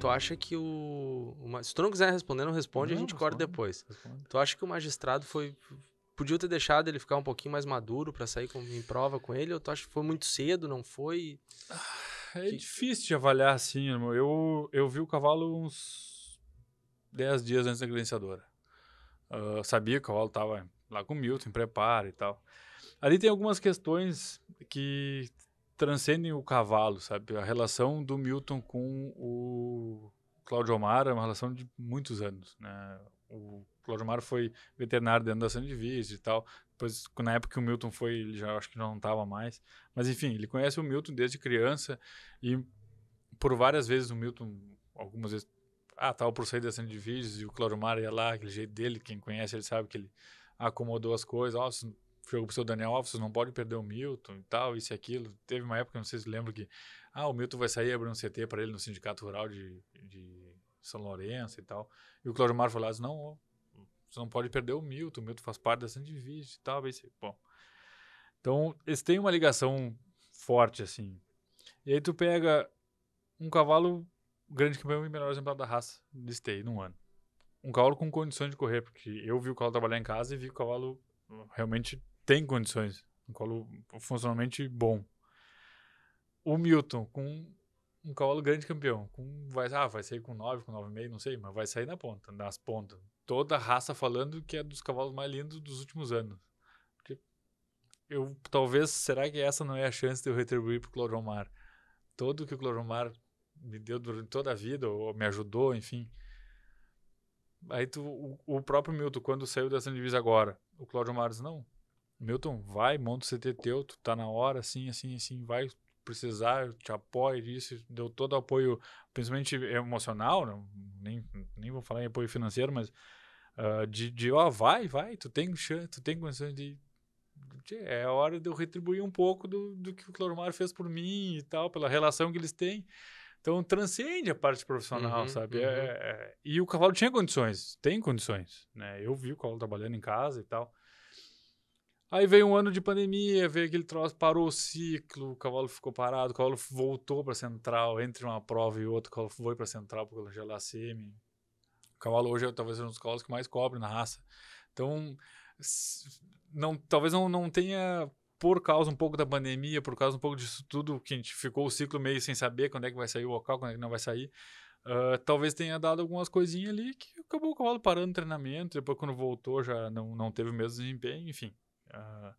Tu acha que o. se tu não quiser responder, não responde, não, a gente corta depois. Responde. Tu acha que o magistrado foi. Podia ter deixado ele ficar um pouquinho mais maduro para sair com, em prova com ele? Ou tu acha que foi muito cedo, não foi? Ah, é que... difícil de avaliar assim, irmão. Eu, eu vi o cavalo uns 10 dias antes da credenciadora. Uh, sabia que o cavalo tava lá com o Milton, em preparo e tal. Ali tem algumas questões que transcendem o cavalo, sabe? A relação do Milton com o Cláudio Omar é uma relação de muitos anos, né? O Cláudio Omar foi veterinário dentro da Sandivis e tal. Depois, na época que o Milton foi, ele já acho que não estava mais. Mas enfim, ele conhece o Milton desde criança e por várias vezes o Milton, algumas vezes, ah, tava por sair da Sandivis e o Cláudio Omar ia lá, aquele jeito dele, quem conhece ele sabe que ele acomodou as coisas, ó, oh, jogo pro seu Daniel, Alves, você não pode perder o Milton e tal, isso e aquilo. Teve uma época, não sei se lembra, que ah, o Milton vai sair e abrir um CT para ele no Sindicato Rural de, de São Lourenço e tal. E o Cláudio Mar falou assim, não, você não pode perder o Milton, o Milton faz parte da Sandivis e tal. E bom. Então, eles têm uma ligação forte, assim. E aí tu pega um cavalo grande campeão e melhor exemplar da raça de stay num ano. Um cavalo com condições de correr, porque eu vi o cavalo trabalhar em casa e vi o cavalo hum, realmente tem condições. Um colo funcionalmente bom. O Milton, com um cavalo grande campeão. Com, vai, ah, vai sair com 9, com 9,5, não sei, mas vai sair na ponta, nas pontas. Toda a raça falando que é dos cavalos mais lindos dos últimos anos. Eu, talvez, será que essa não é a chance de eu retribuir pro Cloromar? Todo que o Cloromar me deu durante toda a vida, ou me ajudou, enfim. Aí tu, o, o próprio Milton, quando saiu dessa divisa agora, o Cláudio disse, não, Milton, vai, monta o CT teu, tu tá na hora, assim, assim, assim, vai precisar, eu te apoio isso, deu todo apoio, principalmente emocional, não, nem, nem vou falar em apoio financeiro, mas uh, de, de, ó, vai, vai, tu tem chance, tu tem condições de, de é hora de eu retribuir um pouco do, do que o Cloromar fez por mim e tal, pela relação que eles têm. Então, transcende a parte profissional, uhum, sabe? Uhum. É, é, e o cavalo tinha condições, tem condições, né? Eu vi o cavalo trabalhando em casa e tal. Aí veio um ano de pandemia, veio aquele troço, parou o ciclo, o cavalo ficou parado, o cavalo voltou para central, entre uma prova e outra, o cavalo foi para central para o a semi. O cavalo hoje é talvez um dos cavalos que mais cobre na raça. Então, não, talvez não, não tenha, por causa um pouco da pandemia, por causa um pouco disso tudo, que a gente ficou o ciclo meio sem saber quando é que vai sair o local, quando é que não vai sair. Uh, talvez tenha dado algumas coisinhas ali que acabou o cavalo parando o treinamento, depois quando voltou já não, não teve o mesmo desempenho, enfim. Uh,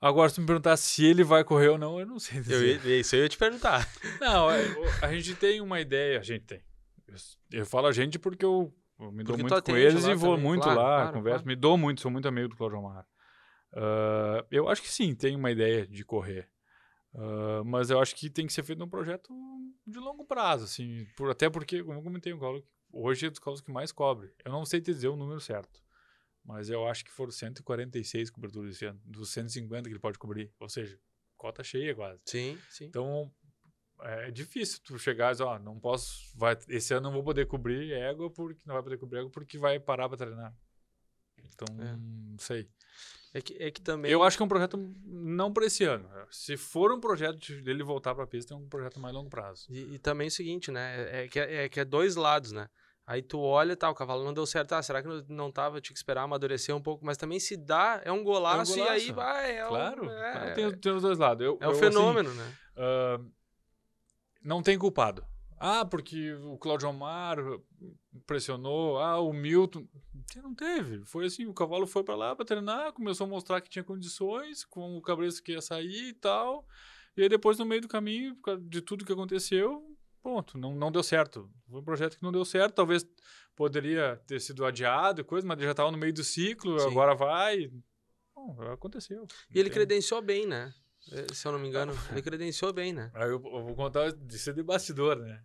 agora, se me perguntar se ele vai correr ou não, eu não sei dizer. Eu, isso eu ia te perguntar. Não, a, é, a gente tem uma ideia, a gente tem. Eu, eu falo a gente porque eu, eu me porque dou muito com eles e vou também. muito claro, lá, claro, converso, claro. me dou muito, sou muito amigo do Cláudio Omar. Uh, eu acho que sim, tem uma ideia de correr. Uh, mas eu acho que tem que ser feito um projeto de longo prazo, assim, por, até porque, como eu comentei, o colo, hoje é dos calos que mais cobre. Eu não sei dizer o número certo. Mas eu acho que foram 146 coberturas esse ano, dos 150 que ele pode cobrir. Ou seja, cota cheia quase. Sim, sim. Então, é, é difícil tu chegar e dizer, ó, não posso, vai, esse ano não vou poder cobrir égua, porque não vai poder cobrir égua, porque vai parar para treinar. Então, é. não sei. É que, é que também... Eu acho que é um projeto não para esse ano. Se for um projeto dele voltar para a pista, é um projeto mais longo prazo. E, e, também é o seguinte, né, é, é que é, é que é dois lados, né. Aí tu olha, tá, o cavalo não deu certo, ah, será que não, não tava, tinha que esperar amadurecer um pouco, mas também se dá, é um golaço, é um golaço. e aí vai, é Claro, um, é, tem, tem, os dois lados. Eu, é um eu, assim, fenômeno, assim, né? Uh, não tem culpado. Ah, porque o Claudio Omar pressionou, ah, o Milton. Não teve. Foi assim, o cavalo foi para lá para treinar, começou a mostrar que tinha condições, com o cabresto que ia sair e tal. E aí depois, no meio do caminho, de tudo que aconteceu, ponto, não, não deu certo. Foi um projeto que não deu certo, talvez poderia ter sido adiado e coisa, mas já estava no meio do ciclo, Sim. agora vai. Bom, aconteceu. E ele tem... credenciou bem, né? Eh, se eu não me engano, ah, ele credenciou bem, né? Aí eu, eu vou contar ser de bastidor, né?